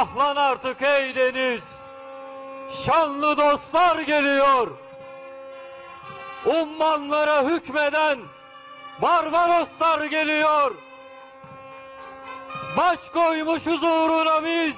Şahlan artık ey deniz. Şanlı dostlar geliyor. Ummanlara hükmeden Barbaroslar geliyor. Baş koymuşuz uğruna biz.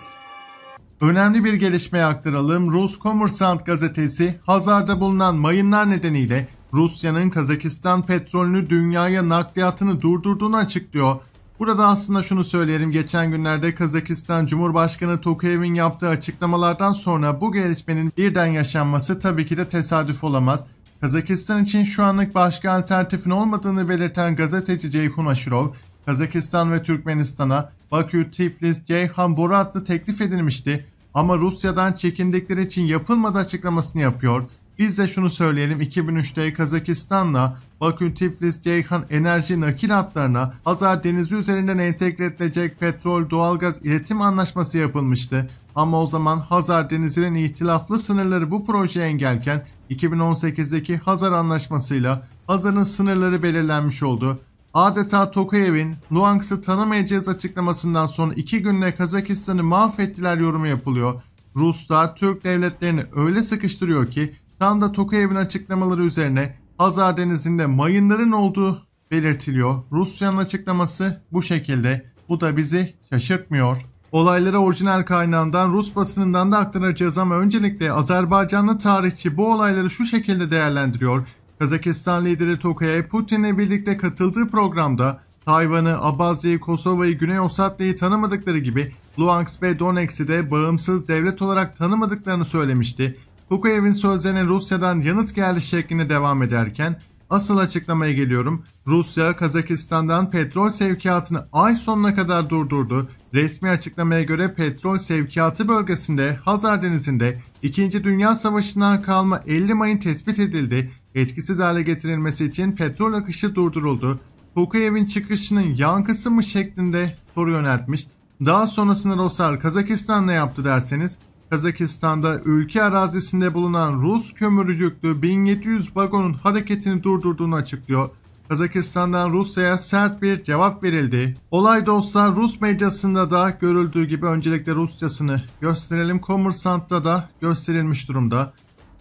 Önemli bir gelişmeye aktaralım. Rus Kommersant gazetesi Hazar'da bulunan mayınlar nedeniyle Rusya'nın Kazakistan petrolünü dünyaya nakliyatını durdurduğunu açıklıyor. Burada aslında şunu söyleyelim. Geçen günlerde Kazakistan Cumhurbaşkanı Tokayev'in yaptığı açıklamalardan sonra bu gelişmenin birden yaşanması tabii ki de tesadüf olamaz. Kazakistan için şu anlık başka alternatifin olmadığını belirten gazeteci Ceyhun Aşurov, Kazakistan ve Türkmenistan'a Bakü, Tiflis, Ceyhan, Boru adlı teklif edilmişti ama Rusya'dan çekindikleri için yapılmadı açıklamasını yapıyor. Biz de şunu söyleyelim 2003'te Kazakistan'la Bakü, Tiflis, Ceyhan enerji nakil hatlarına Hazar Denizi üzerinden entegre edilecek petrol, doğalgaz iletim anlaşması yapılmıştı. Ama o zaman Hazar Denizi'nin ihtilaflı sınırları bu projeye engelken 2018'deki Hazar Anlaşması'yla Hazar'ın sınırları belirlenmiş oldu. Adeta Tokayev'in Luang'sı tanımayacağız açıklamasından sonra iki günde Kazakistan'ı mahvettiler yorumu yapılıyor. Ruslar Türk devletlerini öyle sıkıştırıyor ki Şam'da Tokayev'in açıklamaları üzerine Hazar Denizi'nde mayınların olduğu belirtiliyor. Rusya'nın açıklaması bu şekilde. Bu da bizi şaşırtmıyor. Olaylara orijinal kaynağından Rus basınından da aktaracağız ama öncelikle Azerbaycanlı tarihçi bu olayları şu şekilde değerlendiriyor. Kazakistan lideri Tokayev Putin'le birlikte katıldığı programda Tayvan'ı, Abazya'yı, Kosova'yı, Güney Ossetya'yı tanımadıkları gibi Luhansk ve Donetsk'i de bağımsız devlet olarak tanımadıklarını söylemişti. Tukayev'in sözlerine Rusya'dan yanıt geldi şeklinde devam ederken asıl açıklamaya geliyorum. Rusya Kazakistan'dan petrol sevkiyatını ay sonuna kadar durdurdu. Resmi açıklamaya göre petrol sevkiyatı bölgesinde Hazar Denizi'nde 2. Dünya Savaşı'ndan kalma 50 mayın tespit edildi. Etkisiz hale getirilmesi için petrol akışı durduruldu. Tukayev'in çıkışının yankısı mı şeklinde soru yöneltmiş. Daha sonrasında Rosar Kazakistan'la yaptı derseniz Kazakistan'da ülke arazisinde bulunan Rus kömürü yüklü 1700 vagonun hareketini durdurduğunu açıklıyor. Kazakistan'dan Rusya'ya sert bir cevap verildi. Olay dostlar Rus medyasında da görüldüğü gibi öncelikle Rusçasını gösterelim. Komursant'ta da gösterilmiş durumda.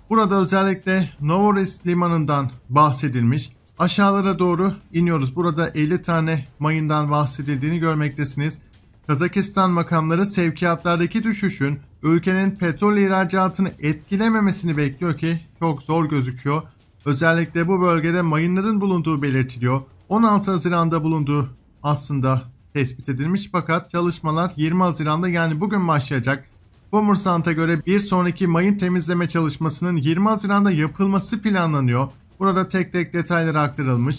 Burada özellikle Novoris limanından bahsedilmiş. Aşağılara doğru iniyoruz. Burada 50 tane mayından bahsedildiğini görmektesiniz. Kazakistan makamları sevkiyatlardaki düşüşün ülkenin petrol ihracatını etkilememesini bekliyor ki çok zor gözüküyor. Özellikle bu bölgede mayınların bulunduğu belirtiliyor. 16 Haziran'da bulunduğu aslında tespit edilmiş fakat çalışmalar 20 Haziran'da yani bugün başlayacak. Bomursant'a göre bir sonraki mayın temizleme çalışmasının 20 Haziran'da yapılması planlanıyor. Burada tek tek detaylar aktarılmış.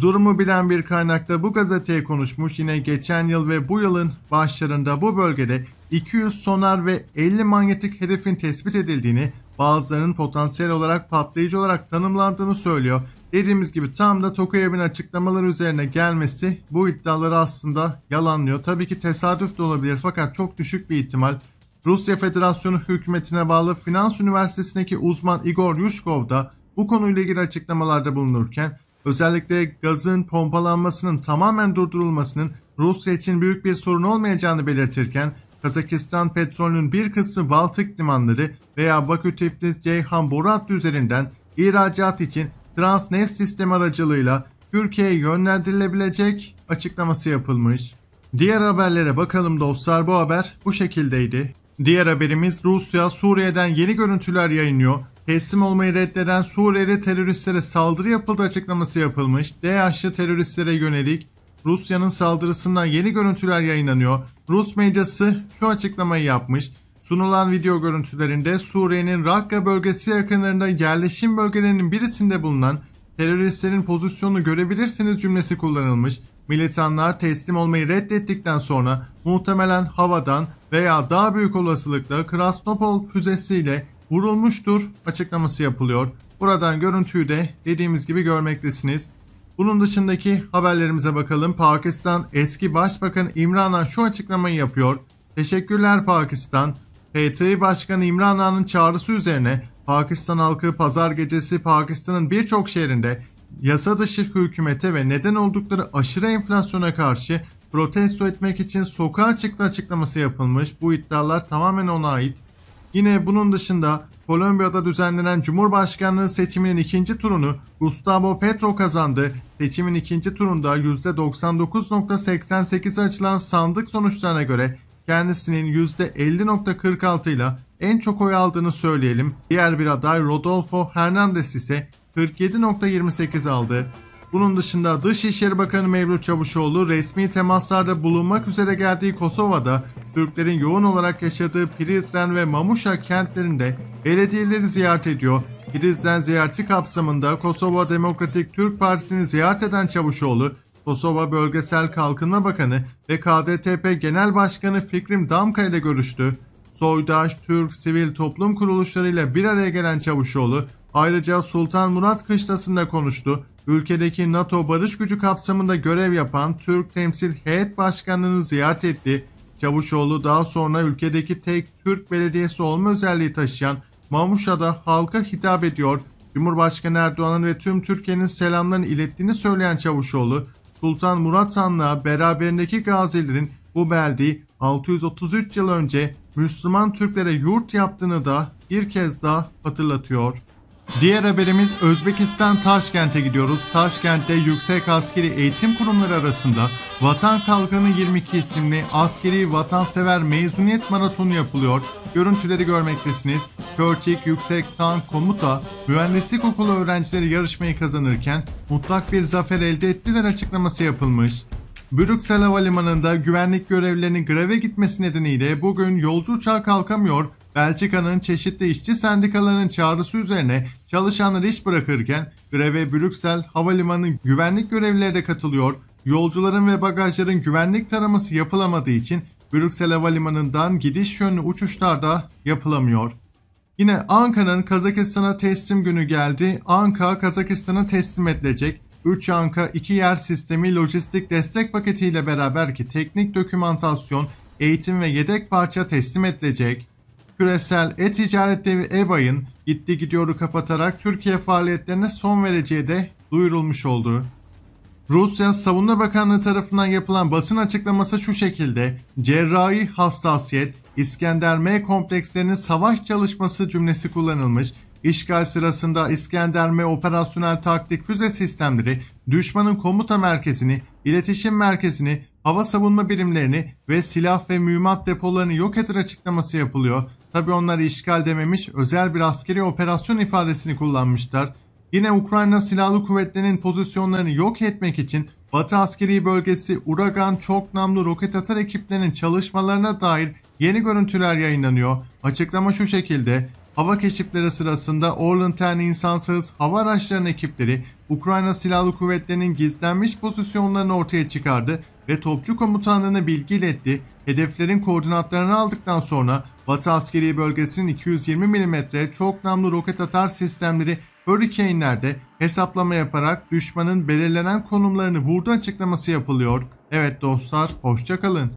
Durumu bilen bir kaynakta bu gazeteye konuşmuş yine geçen yıl ve bu yılın başlarında bu bölgede 200 sonar ve 50 manyetik hedefin tespit edildiğini, bazılarının potansiyel olarak patlayıcı olarak tanımlandığını söylüyor. Dediğimiz gibi tam da Tokuyev'in açıklamaları üzerine gelmesi bu iddiaları aslında yalanlıyor. Tabii ki tesadüf de olabilir fakat çok düşük bir ihtimal. Rusya Federasyonu hükümetine bağlı Finans Üniversitesi'ndeki uzman Igor Yushkov da bu konuyla ilgili açıklamalarda bulunurken özellikle gazın pompalanmasının tamamen durdurulmasının Rusya için büyük bir sorun olmayacağını belirtirken Kazakistan petrolünün bir kısmı Baltık limanları veya Bakü Tiflis Ceyhan Borat üzerinden ihracat için Transneft sistem aracılığıyla Türkiye'ye yönlendirilebilecek açıklaması yapılmış. Diğer haberlere bakalım dostlar bu haber bu şekildeydi. Diğer haberimiz Rusya Suriye'den yeni görüntüler yayınlıyor. Teslim olmayı reddeden Suriyeli teröristlere saldırı yapıldı açıklaması yapılmış. DAEŞ'li teröristlere yönelik Rusya'nın saldırısından yeni görüntüler yayınlanıyor. Rus medyası şu açıklamayı yapmış. Sunulan video görüntülerinde Suriye'nin Rakka bölgesi yakınlarında yerleşim bölgelerinin birisinde bulunan teröristlerin pozisyonunu görebilirsiniz cümlesi kullanılmış. Militanlar teslim olmayı reddettikten sonra muhtemelen havadan veya daha büyük olasılıkla Krasnopol füzesiyle vurulmuştur açıklaması yapılıyor. Buradan görüntüyü de dediğimiz gibi görmektesiniz. Bunun dışındaki haberlerimize bakalım. Pakistan eski başbakan İmran Han şu açıklamayı yapıyor. Teşekkürler Pakistan. PT Başkanı İmran Han'ın çağrısı üzerine Pakistan halkı pazar gecesi Pakistan'ın birçok şehrinde yasa dışı hükümete ve neden oldukları aşırı enflasyona karşı protesto etmek için sokağa çıktı açıklaması yapılmış. Bu iddialar tamamen ona ait. Yine bunun dışında Kolombiya'da düzenlenen Cumhurbaşkanlığı seçiminin ikinci turunu Gustavo Petro kazandı. Seçimin ikinci turunda %99.88 açılan sandık sonuçlarına göre kendisinin %50.46 ile en çok oy aldığını söyleyelim. Diğer bir aday Rodolfo Hernandez ise 47.28 aldı. Bunun dışında Dışişleri Bakanı Mevlüt Çavuşoğlu resmi temaslarda bulunmak üzere geldiği Kosova'da Türklerin yoğun olarak yaşadığı Prizren ve Mamuşa kentlerinde belediyeleri ziyaret ediyor. Prizren ziyareti kapsamında Kosova Demokratik Türk Partisi'ni ziyaret eden Çavuşoğlu, Kosova Bölgesel Kalkınma Bakanı ve KDTP Genel Başkanı Fikrim Damka ile görüştü. Soydaş, Türk, sivil toplum Kuruluşları ile bir araya gelen Çavuşoğlu ayrıca Sultan Murat Kışlası'nda konuştu ülkedeki NATO barış gücü kapsamında görev yapan Türk Temsil Heyet Başkanlığı'nı ziyaret etti. Çavuşoğlu daha sonra ülkedeki tek Türk belediyesi olma özelliği taşıyan Mamuşa'da halka hitap ediyor. Cumhurbaşkanı Erdoğan'ın ve tüm Türkiye'nin selamlarını ilettiğini söyleyen Çavuşoğlu, Sultan Murat Han'la beraberindeki gazilerin bu beldeyi 633 yıl önce Müslüman Türklere yurt yaptığını da bir kez daha hatırlatıyor. Diğer haberimiz Özbekistan Taşkent'e gidiyoruz. Taşkent'te Yüksek Askeri Eğitim Kurumları arasında Vatan Kalkanı 22 isimli askeri vatansever mezuniyet maratonu yapılıyor. Görüntüleri görmektesiniz. Körçik Yüksek Tan Komuta Mühendislik Okulu öğrencileri yarışmayı kazanırken mutlak bir zafer elde ettiler açıklaması yapılmış. Brüksel Havalimanı'nda güvenlik görevlilerinin greve gitmesi nedeniyle bugün yolcu uçağı kalkamıyor Belçika'nın çeşitli işçi sendikalarının çağrısı üzerine çalışanları iş bırakırken greve Brüksel Havalimanı güvenlik görevlileri de katılıyor, yolcuların ve bagajların güvenlik taraması yapılamadığı için Brüksel Havalimanı'ndan gidiş yönlü uçuşlar da yapılamıyor. Yine Anka'nın Kazakistan'a teslim günü geldi. Anka Kazakistan'a teslim edilecek. 3 Anka 2 yer sistemi lojistik destek paketiyle beraber ki teknik dokümantasyon, eğitim ve yedek parça teslim edilecek. Küresel e-ticaret devi eBay'ın gitti gidiyoru kapatarak Türkiye faaliyetlerine son vereceği de duyurulmuş oldu. Rusya Savunma Bakanlığı tarafından yapılan basın açıklaması şu şekilde cerrahi hassasiyet, İskender M komplekslerinin savaş çalışması cümlesi kullanılmış, İşgal sırasında İskender M operasyonel taktik füze sistemleri düşmanın komuta merkezini, iletişim merkezini, hava savunma birimlerini ve silah ve mühimmat depolarını yok eder açıklaması yapılıyor. Tabi onlar işgal dememiş özel bir askeri operasyon ifadesini kullanmışlar. Yine Ukrayna Silahlı Kuvvetleri'nin pozisyonlarını yok etmek için Batı askeri bölgesi Uragan çok namlu roket atar ekiplerinin çalışmalarına dair yeni görüntüler yayınlanıyor. Açıklama şu şekilde Hava keşifleri sırasında Orlanter'in insansız hava araçlarının ekipleri Ukrayna Silahlı Kuvvetleri'nin gizlenmiş pozisyonlarını ortaya çıkardı ve topçu komutanlığına bilgi iletti. Hedeflerin koordinatlarını aldıktan sonra Batı askeri bölgesinin 220 mm çok namlu roket atar sistemleri Hurricane'lerde hesaplama yaparak düşmanın belirlenen konumlarını vurdu açıklaması yapılıyor. Evet dostlar hoşçakalın.